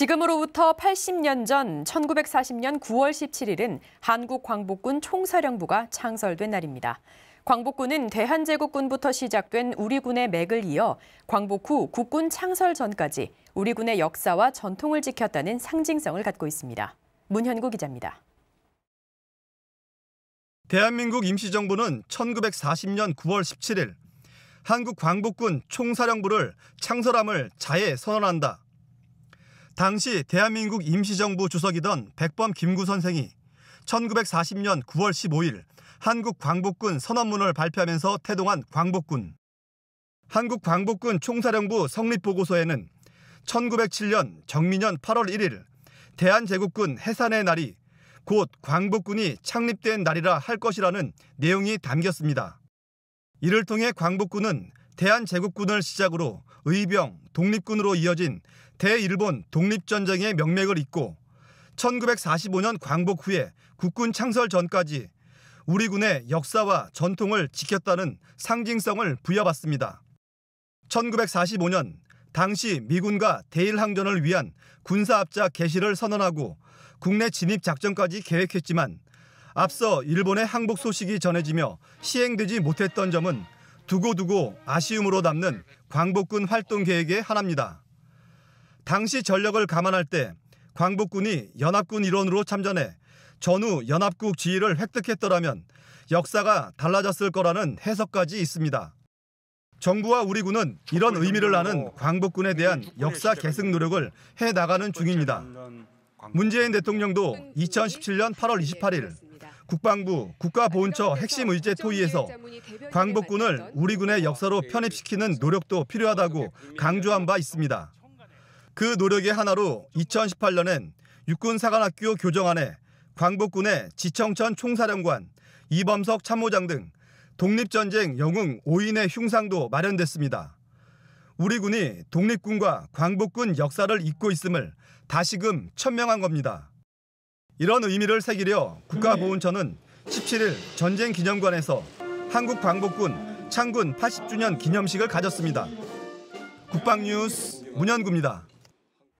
지금으로부터 80년 전 1940년 9월 17일은 한국 광복군 총사령부가 창설된 날입니다. 광복군은 대한제국군부터 시작된 우리군의 맥을 이어 광복 후 국군 창설 전까지 우리군의 역사와 전통을 지켰다는 상징성을 갖고 있습니다. 문현구 기자입니다. 대한민국 임시정부는 1940년 9월 17일 한국 광복군 총사령부를 창설함을 자해 선언한다. 당시 대한민국 임시정부 주석이던 백범 김구 선생이 1940년 9월 15일 한국 광복군 선언문을 발표하면서 태동한 광복군. 한국 광복군 총사령부 성립보고서에는 1907년 정민년 8월 1일 대한제국군 해산의 날이 곧 광복군이 창립된 날이라 할 것이라는 내용이 담겼습니다. 이를 통해 광복군은 대한제국군을 시작으로 의병, 독립군으로 이어진 대일본 독립전쟁의 명맥을 잇고 1945년 광복 후에 국군 창설 전까지 우리 군의 역사와 전통을 지켰다는 상징성을 부여받습니다. 1945년 당시 미군과 대일항전을 위한 군사합자 개시를 선언하고 국내 진입 작전까지 계획했지만 앞서 일본의 항복 소식이 전해지며 시행되지 못했던 점은 두고두고 아쉬움으로 남는 광복군 활동 계획의 하나입니다. 당시 전력을 감안할 때 광복군이 연합군 일원으로 참전해 전후 연합국 지위를 획득했더라면 역사가 달라졌을 거라는 해석까지 있습니다. 정부와 우리 군은 이런 의미를 나는 광복군에 대한 역사 계승 노력을 해 나가는 중입니다. 문재인 대통령도 2017년 8월 28일 국방부 국가보훈처 핵심 의제 토의에서 광복군을 우리 군의 역사로 네, 편입시키는 노력도 필요하다고 강조한 바 있습니다. 그 노력의 하나로 2018년엔 육군사관학교 교정안에 광복군의 지청천 총사령관, 이범석 참모장 등 독립전쟁 영웅 5인의 흉상도 마련됐습니다. 우리 군이 독립군과 광복군 역사를 잊고 있음을 다시금 천명한 겁니다. 이런 의미를 새기려 국가보훈처는 17일 전쟁 기념관에서 한국 광복군 창군 80주년 기념식을 가졌습니다. 국방뉴스 문현구입니다.